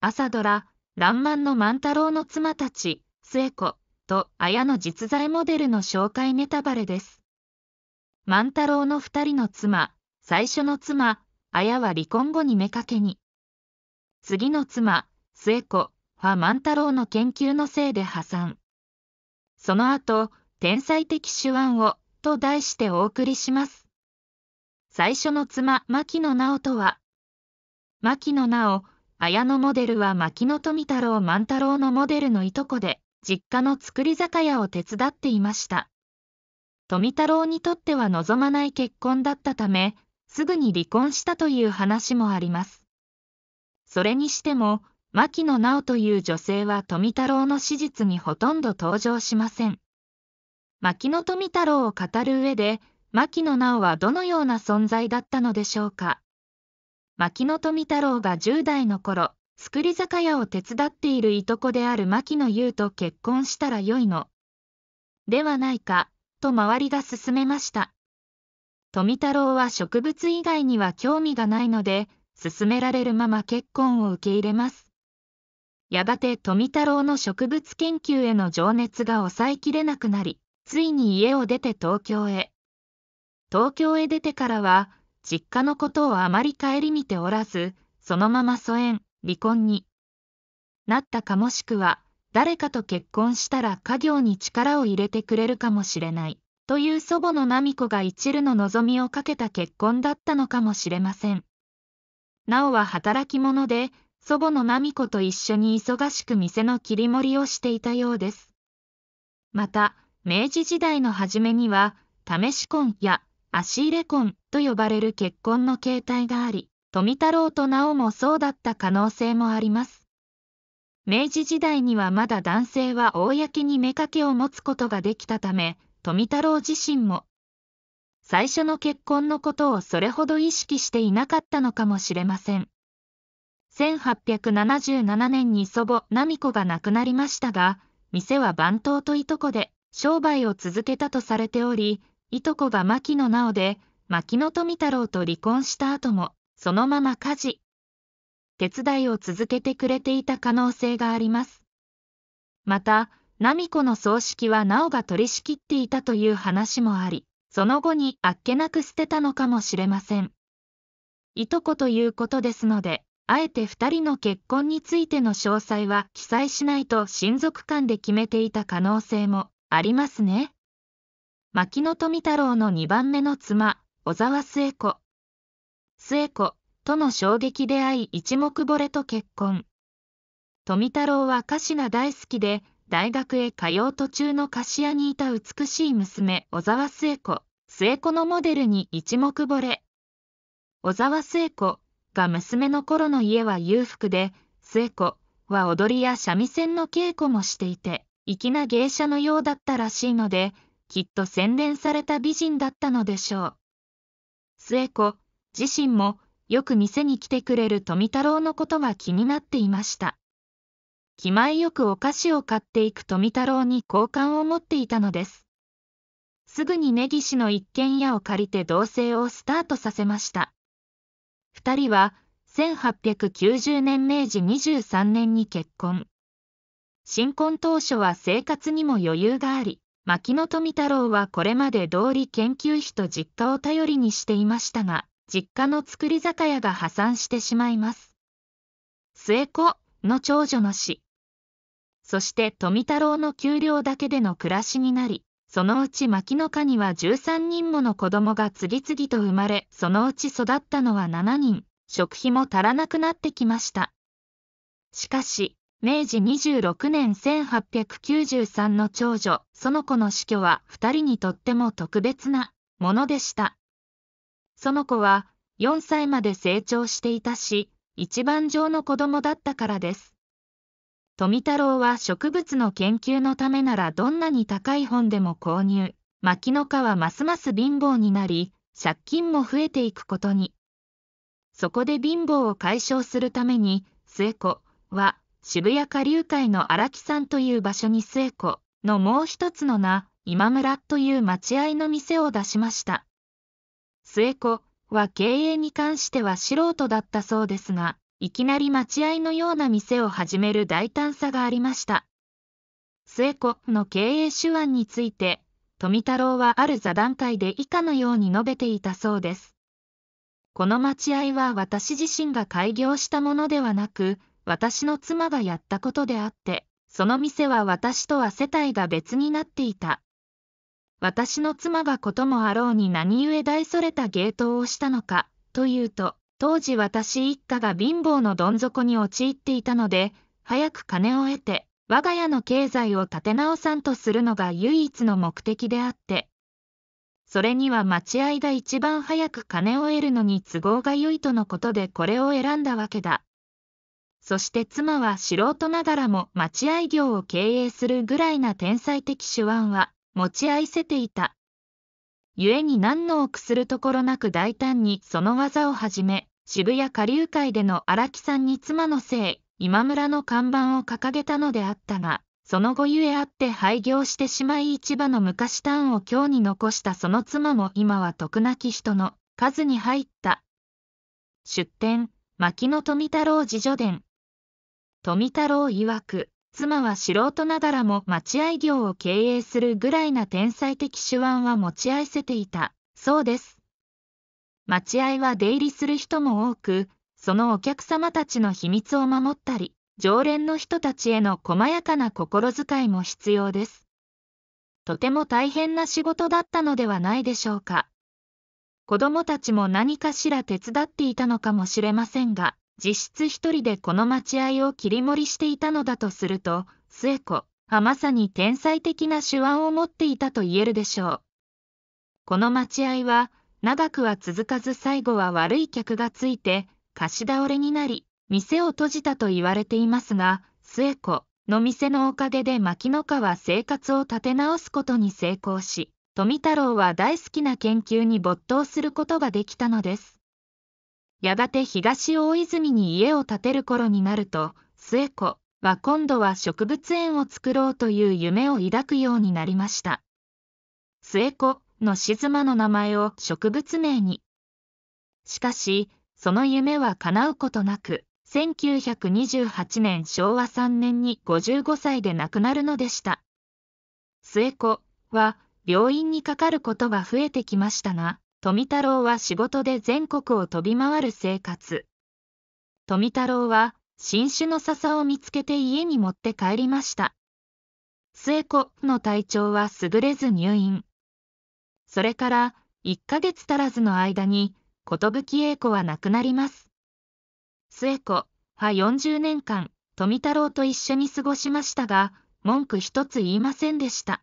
朝ドラ、らんまんの万太郎の妻たち、末子と綾の実在モデルの紹介ネタバレです。万太郎の二人の妻、最初の妻、綾は離婚後に目けに。次の妻、末子は万太郎の研究のせいで破産。その後、天才的手腕を、と題してお送りします。最初の妻、牧野直人は、牧野直、綾野モデルは牧野富太郎万太郎のモデルのいとこで、実家の造り酒屋を手伝っていました。富太郎にとっては望まない結婚だったため、すぐに離婚したという話もあります。それにしても、牧野直という女性は富太郎の史実にほとんど登場しません。牧野富太郎を語る上で、牧野直はどのような存在だったのでしょうか。牧野富太郎が10代の頃、造り酒屋を手伝っているいとこである牧野優と結婚したらよいの。ではないか、と周りが勧めました。富太郎は植物以外には興味がないので、勧められるまま結婚を受け入れます。やがて富太郎の植物研究への情熱が抑えきれなくなり、ついに家を出て東京へ。東京へ出てからは、実家のことをあまり顧みておらず、そのまま疎遠、離婚になったかもしくは、誰かと結婚したら家業に力を入れてくれるかもしれない、という祖母の奈美子が一縷の望みをかけた結婚だったのかもしれません。奈緒は働き者で、祖母の奈美子と一緒に忙しく店の切り盛りをしていたようです。また、明治時代の初めには、試し婚や足入れ婚と呼ばれる結婚の形態があり、富太郎と直もそうだった可能性もあります。明治時代にはまだ男性は公に目かけを持つことができたため、富太郎自身も、最初の結婚のことをそれほど意識していなかったのかもしれません。1877年に祖母、奈美子が亡くなりましたが、店は番頭といとこで商売を続けたとされており、いとこが牧野直で、牧野富太郎と離婚した後も、そのまま家事、手伝いを続けてくれていた可能性があります。また、奈美子の葬式は直が取り仕切っていたという話もあり、その後にあっけなく捨てたのかもしれません。いとこということですので、あえて2人の結婚についての詳細は記載しないと親族間で決めていた可能性もありますね。牧野富太郎の2番目の妻、小沢末子。末子との衝撃出会い一目惚れと結婚。富太郎は歌詞が大好きで、大学へ通う途中の菓子屋にいた美しい娘、小沢末子。末子のモデルに一目惚れ。小沢末子が娘の頃の家は裕福で、末子は踊りや三味線の稽古もしていて、粋な芸者のようだったらしいので、きっと洗練された美人だったのでしょう。末子自身もよく店に来てくれる富太郎のことは気になっていました。気前よくお菓子を買っていく富太郎に好感を持っていたのです。すぐに根岸の一軒家を借りて同棲をスタートさせました。2人は1890年明治23年に結婚。新婚当初は生活にも余裕があり、牧野富太郎はこれまで道理研究費と実家を頼りにしていましたが、実家の造り酒屋が破産してしまいます。末子の長女の死。そして富太郎の給料だけでの暮らしになり、そのうち牧野家には13人もの子供が次々と生まれ、そのうち育ったのは7人、食費も足らなくなってきました。しかし、明治26年1893の長女、その子の死去は二人にとっても特別なものでした。その子は4歳まで成長していたし、一番上の子供だったからです。富太郎は植物の研究のためならどんなに高い本でも購入。牧野家はますます貧乏になり、借金も増えていくことに。そこで貧乏を解消するために、末子は渋谷下流会の荒木さんという場所に末子のもう一つの名、今村という待合の店を出しました。末子は経営に関しては素人だったそうですが、いきなり待合のような店を始める大胆さがありました。末子の経営手腕について、富太郎はある座談会で以下のように述べていたそうです。この待合は私自身が開業したものではなく、私の妻がやったことであって、その店は私とは世帯が別になっていた。私の妻がこともあろうに何故大それた芸当をしたのか、というと、当時私一家が貧乏のどん底に陥っていたので、早く金を得て、我が家の経済を立て直さんとするのが唯一の目的であって、それには待ち合いが一番早く金を得るのに都合が良いとのことでこれを選んだわけだ。そして妻は素人ながらも待合業を経営するぐらいな天才的手腕は持ち合いせていた。故に何の臆するところなく大胆にその技をはじめ、渋谷下流会での荒木さんに妻のせい、今村の看板を掲げたのであったが、その後ゆえあって廃業してしまい市場の昔ンを今日に残したその妻も今は得なき人の数に入った。出典、牧野富太郎自助伝。富太郎曰く、妻は素人ながらも待合業を経営するぐらいな天才的手腕は持ち合わせていた、そうです。待合は出入りする人も多く、そのお客様たちの秘密を守ったり、常連の人たちへの細やかな心遣いも必要です。とても大変な仕事だったのではないでしょうか。子供たちも何かしら手伝っていたのかもしれませんが、実質一人でこの待合を切り盛りしていたのだとすると、末子はまさに天才的な手腕を持っていたと言えるでしょう。この待合は、長くは続かず最後は悪い客がついて、貸し倒れになり、店を閉じたと言われていますが、末子の店のおかげで牧野家は生活を立て直すことに成功し、富太郎は大好きな研究に没頭することができたのです。やがて東大泉に家を建てる頃になると、末子は今度は植物園を作ろうという夢を抱くようになりました。末子の静間の名前を植物名に。しかし、その夢は叶うことなく、1928年昭和3年に55歳で亡くなるのでした。末子は病院にかかることが増えてきましたが、富太郎は仕事で全国を飛び回る生活。富太郎は新種の笹を見つけて家に持って帰りました。末子の体調は優れず入院。それから1ヶ月足らずの間に、寿栄子は亡くなります。末子は40年間、富太郎と一緒に過ごしましたが、文句一つ言いませんでした。